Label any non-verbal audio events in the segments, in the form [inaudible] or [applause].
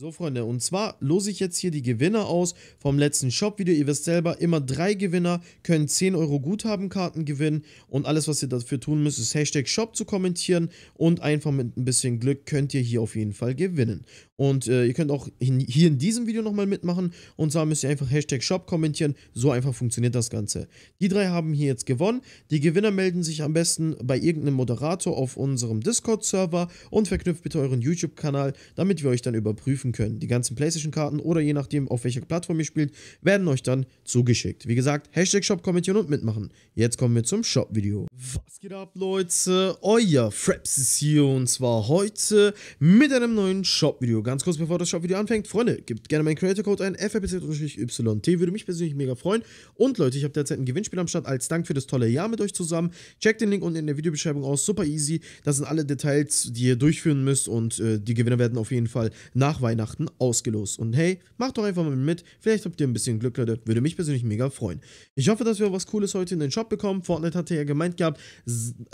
So Freunde, und zwar lose ich jetzt hier die Gewinner aus vom letzten Shop-Video. Ihr wisst selber, immer drei Gewinner können 10 Euro Guthabenkarten gewinnen. Und alles, was ihr dafür tun müsst, ist Hashtag Shop zu kommentieren. Und einfach mit ein bisschen Glück könnt ihr hier auf jeden Fall gewinnen. Und äh, ihr könnt auch in, hier in diesem Video nochmal mitmachen. Und zwar müsst ihr einfach Hashtag Shop kommentieren. So einfach funktioniert das Ganze. Die drei haben hier jetzt gewonnen. Die Gewinner melden sich am besten bei irgendeinem Moderator auf unserem Discord-Server und verknüpft bitte euren YouTube-Kanal, damit wir euch dann überprüfen kaufen können. Die ganzen PlayStation-Karten oder je nachdem, auf welcher Plattform ihr spielt, werden euch dann zugeschickt. Wie gesagt, Hashtag Shop kommentieren und mitmachen. Jetzt kommen wir zum Shop-Video. Was geht ab, Leute? Euer Fraps ist hier und zwar heute mit einem neuen Shop-Video. Ganz kurz bevor das Shop-Video anfängt, Freunde, gebt gerne meinen Creator-Code ein, FRPZ-YT, würde mich persönlich mega freuen. Und Leute, ich habe derzeit ein Gewinnspiel am Start als Dank für das tolle Jahr mit euch zusammen. Checkt den Link unten in der Videobeschreibung aus, super easy. Das sind alle Details, die ihr durchführen müsst und äh, die Gewinner werden auf jeden Fall nach Weihnachten Weihnachten ausgelost. Und hey, macht doch einfach mal mit. Vielleicht habt ihr ein bisschen Glück, Leute. Würde mich persönlich mega freuen. Ich hoffe, dass wir was Cooles heute in den Shop bekommen. Fortnite hatte ja gemeint gehabt,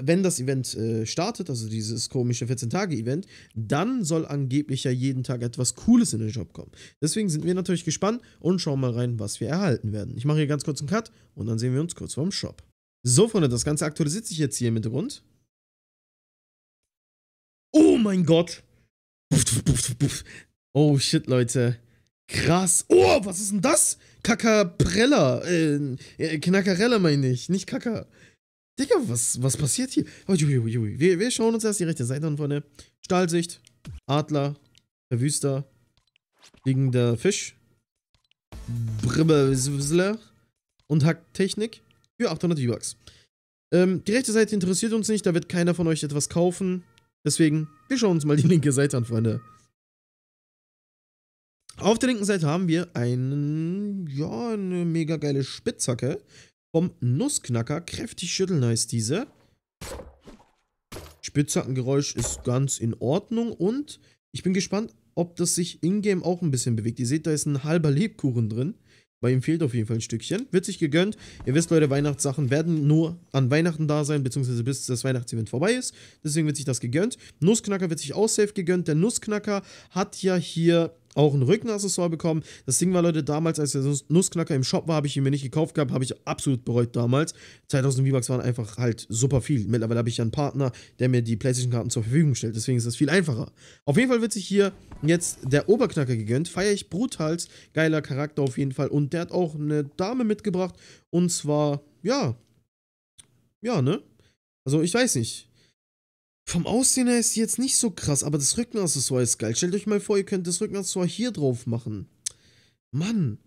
wenn das Event äh, startet, also dieses komische 14-Tage-Event, dann soll angeblich ja jeden Tag etwas Cooles in den Shop kommen. Deswegen sind wir natürlich gespannt und schauen mal rein, was wir erhalten werden. Ich mache hier ganz kurz einen Cut und dann sehen wir uns kurz vorm Shop. So, Freunde, das Ganze aktualisiert sich jetzt hier im Hintergrund. Oh mein Gott! Puff, puff, puff, Oh shit, Leute. Krass. Oh, was ist denn das? Kakaprella. Äh, äh Knackarella meine ich, nicht Kaka. Digga, was, was passiert hier? Oh, jui, jui, Wir, wir schauen uns erst die rechte Seite an vorne. Stahlsicht, Adler, Verwüster, Liegender Fisch, Bribbelwizzler und Hacktechnik für 800 V-Bucks. Ähm, die rechte Seite interessiert uns nicht, da wird keiner von euch etwas kaufen. Deswegen, wir schauen uns mal die linke Seite an, Freunde. Auf der linken Seite haben wir einen, ja, eine mega geile Spitzhacke vom Nussknacker. Kräftig schütteln heißt diese. Spitzhackengeräusch ist ganz in Ordnung und ich bin gespannt, ob das sich in-game auch ein bisschen bewegt. Ihr seht, da ist ein halber Lebkuchen drin. Bei ihm fehlt auf jeden Fall ein Stückchen. Wird sich gegönnt. Ihr wisst, Leute, Weihnachtssachen werden nur an Weihnachten da sein, beziehungsweise bis das Weihnachtsevent vorbei ist. Deswegen wird sich das gegönnt. Nussknacker wird sich auch safe gegönnt. Der Nussknacker hat ja hier auch ein Rückenaccessoire bekommen. Das Ding war, Leute, damals, als der Nussknacker im Shop war, habe ich ihn mir nicht gekauft gehabt, habe ich absolut bereut damals. 2000 V-Bucks waren einfach halt super viel. Mittlerweile habe ich ja einen Partner, der mir die PlayStation-Karten zur Verfügung stellt. Deswegen ist das viel einfacher. Auf jeden Fall wird sich hier jetzt der Oberknacker gegönnt. Feiere ich brutals. Geiler Charakter auf jeden Fall. Und der hat auch eine Dame mitgebracht. Und zwar, ja. Ja, ne? Also, ich weiß nicht. Vom Aussehen her ist sie jetzt nicht so krass, aber das Rückenaccessoire ist geil. Stellt euch mal vor, ihr könnt das Rückenaccessoire hier drauf machen. Mann,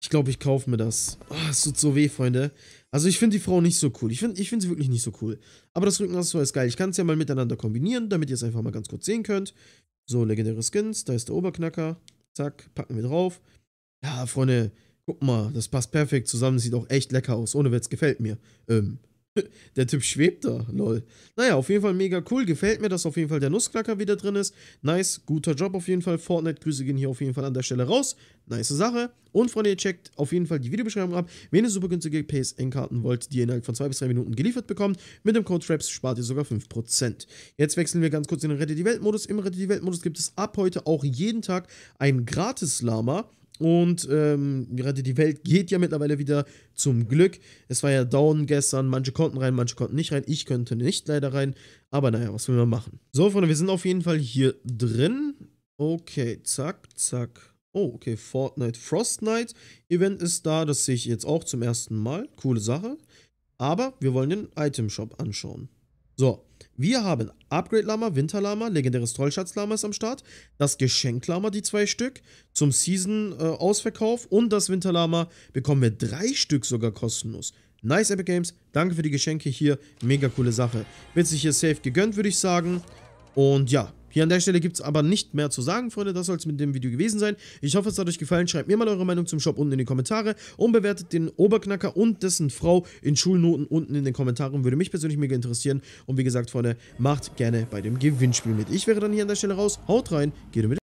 ich glaube, ich kaufe mir das. Oh, es tut so weh, Freunde. Also ich finde die Frau nicht so cool. Ich finde ich find sie wirklich nicht so cool. Aber das Rückenaccessoire ist geil. Ich kann es ja mal miteinander kombinieren, damit ihr es einfach mal ganz kurz sehen könnt. So, legendäre Skins. Da ist der Oberknacker. Zack, packen wir drauf. Ja, Freunde, guck mal, das passt perfekt zusammen. Sieht auch echt lecker aus. Ohne Witz, gefällt mir. Ähm, [laughs] Der Typ schwebt da, lol. Naja, auf jeden Fall mega cool. Gefällt mir, dass auf jeden Fall der Nussknacker wieder drin ist. Nice, guter Job auf jeden Fall. Fortnite-Grüße gehen hier auf jeden Fall an der Stelle raus. Nice Sache. Und Freunde, ihr checkt auf jeden Fall die Videobeschreibung ab. Wenn ihr super günstige PSN-Karten wollt, die ihr innerhalb von 2 bis 3 Minuten geliefert bekommt, mit dem Code TRAPS spart ihr sogar 5%. Jetzt wechseln wir ganz kurz in den Rette die Welt-Modus. Im Rette die Welt-Modus gibt es ab heute auch jeden Tag ein Gratis-Lama und ähm, gerade die Welt geht ja mittlerweile wieder zum Glück. Es war ja down gestern. Manche konnten rein, manche konnten nicht rein. Ich könnte nicht leider rein. Aber naja, was will man machen? So, Freunde, wir sind auf jeden Fall hier drin. Okay, zack, zack. Oh, okay, Fortnite Frost Night Event ist da. Das sehe ich jetzt auch zum ersten Mal. Coole Sache. Aber wir wollen den Item Shop anschauen. So, wir haben Upgrade Lama, Winter Lama, legendäres Trollschatz Lama ist am Start, das Geschenk Lama, die zwei Stück, zum Season äh, Ausverkauf und das Winter Lama bekommen wir drei Stück sogar kostenlos. Nice Epic Games, danke für die Geschenke hier, mega coole Sache. Wird sich hier safe gegönnt, würde ich sagen. Und ja, hier an der Stelle gibt es aber nicht mehr zu sagen, Freunde. Das soll es mit dem Video gewesen sein. Ich hoffe, es hat euch gefallen. Schreibt mir mal eure Meinung zum Shop unten in die Kommentare und bewertet den Oberknacker und dessen Frau in Schulnoten unten in den Kommentaren. Würde mich persönlich mega interessieren. Und wie gesagt, Freunde, macht gerne bei dem Gewinnspiel mit. Ich wäre dann hier an der Stelle raus. Haut rein, geht mit.